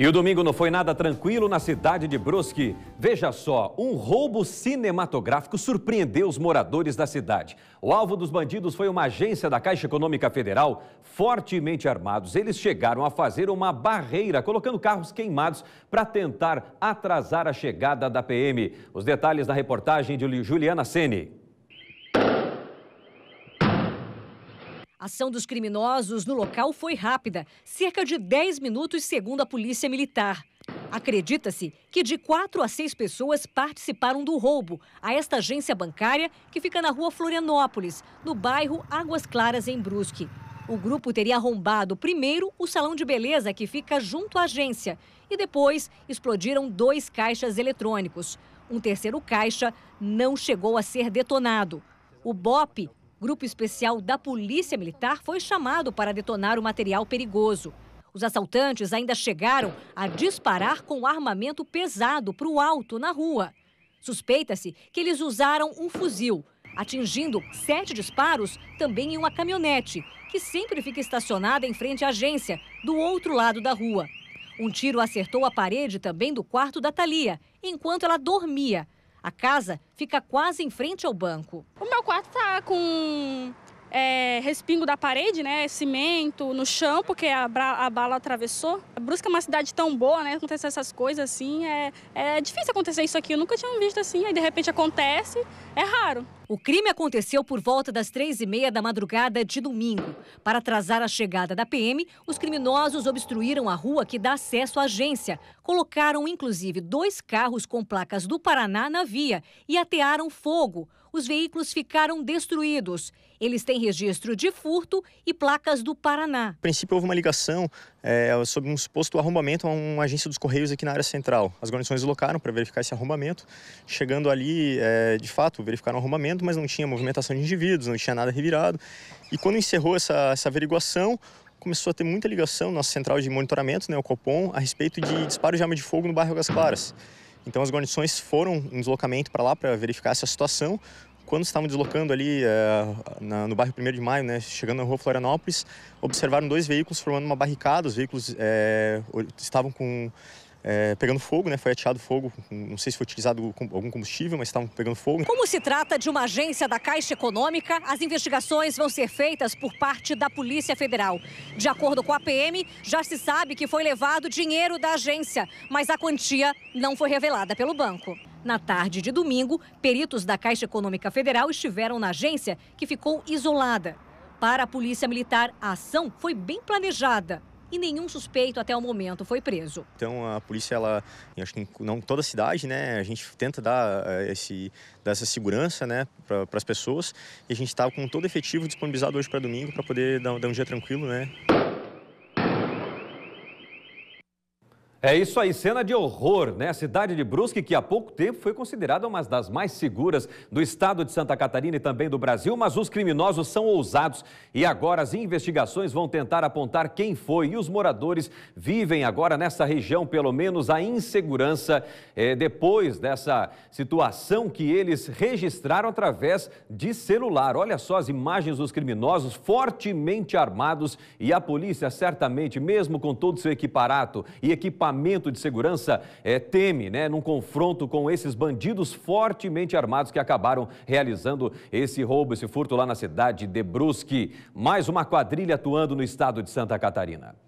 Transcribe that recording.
E o domingo não foi nada tranquilo na cidade de Brusque. Veja só, um roubo cinematográfico surpreendeu os moradores da cidade. O alvo dos bandidos foi uma agência da Caixa Econômica Federal, fortemente armados. Eles chegaram a fazer uma barreira, colocando carros queimados para tentar atrasar a chegada da PM. Os detalhes na reportagem de Juliana Sene. ação dos criminosos no local foi rápida, cerca de 10 minutos, segundo a Polícia Militar. Acredita-se que de quatro a seis pessoas participaram do roubo a esta agência bancária que fica na rua Florianópolis, no bairro Águas Claras, em Brusque. O grupo teria arrombado primeiro o salão de beleza que fica junto à agência e depois explodiram dois caixas eletrônicos. Um terceiro caixa não chegou a ser detonado. O BOP Grupo especial da Polícia Militar foi chamado para detonar o material perigoso. Os assaltantes ainda chegaram a disparar com armamento pesado para o alto na rua. Suspeita-se que eles usaram um fuzil, atingindo sete disparos também em uma caminhonete, que sempre fica estacionada em frente à agência, do outro lado da rua. Um tiro acertou a parede também do quarto da Thalia, enquanto ela dormia. A casa fica quase em frente ao banco. O meu quarto tá com é, respingo da parede, né? Cimento no chão, porque a, a, bala atravessou. Brusca é uma cidade tão boa, né? Acontecer essas coisas assim. É, é difícil acontecer isso aqui. Eu nunca tinha visto assim. Aí de repente acontece. É raro. O crime aconteceu por volta das três e meia da madrugada de domingo. Para atrasar a chegada da PM, os criminosos obstruíram a rua que dá acesso à agência. Colocaram, inclusive, dois carros com placas do Paraná na via e atearam fogo. Os veículos ficaram destruídos. Eles têm registro de furto e placas do Paraná. No princípio, houve uma ligação é, sobre um suposto arrombamento a uma agência dos Correios aqui na área central. As guarnições deslocaram para verificar esse arrombamento. Chegando ali, é, de fato, verificaram o arrombamento, mas não tinha movimentação de indivíduos, não tinha nada revirado. E quando encerrou essa, essa averiguação, começou a ter muita ligação nossa central de monitoramento, né, o Copom, a respeito de disparo de arma de fogo no bairro das Claras. Então as guarnições foram em deslocamento para lá para verificar essa situação quando estavam deslocando ali é, na, no bairro 1 de Maio, né, chegando na rua Florianópolis, observaram dois veículos formando uma barricada. Os veículos é, estavam com é, pegando fogo, né? Foi ateado fogo, não sei se foi utilizado algum combustível, mas estavam pegando fogo. Como se trata de uma agência da Caixa Econômica, as investigações vão ser feitas por parte da Polícia Federal. De acordo com a PM, já se sabe que foi levado dinheiro da agência, mas a quantia não foi revelada pelo banco. Na tarde de domingo, peritos da Caixa Econômica Federal estiveram na agência, que ficou isolada. Para a Polícia Militar, a ação foi bem planejada e nenhum suspeito até o momento foi preso. Então a polícia, ela, acho que não toda a cidade, né, a gente tenta dar eh, esse, dar essa segurança, né, para as pessoas. E a gente está com todo efetivo disponibilizado hoje para domingo para poder dar, dar um dia tranquilo, né. É isso aí, cena de horror, né? A cidade de Brusque, que há pouco tempo foi considerada uma das mais seguras do estado de Santa Catarina e também do Brasil, mas os criminosos são ousados e agora as investigações vão tentar apontar quem foi. E os moradores vivem agora nessa região, pelo menos, a insegurança é, depois dessa situação que eles registraram através de celular. Olha só as imagens dos criminosos fortemente armados e a polícia certamente, mesmo com todo seu equiparato e equipamento, equipamento de segurança é, teme, né, num confronto com esses bandidos fortemente armados que acabaram realizando esse roubo, esse furto lá na cidade de Brusque. Mais uma quadrilha atuando no estado de Santa Catarina.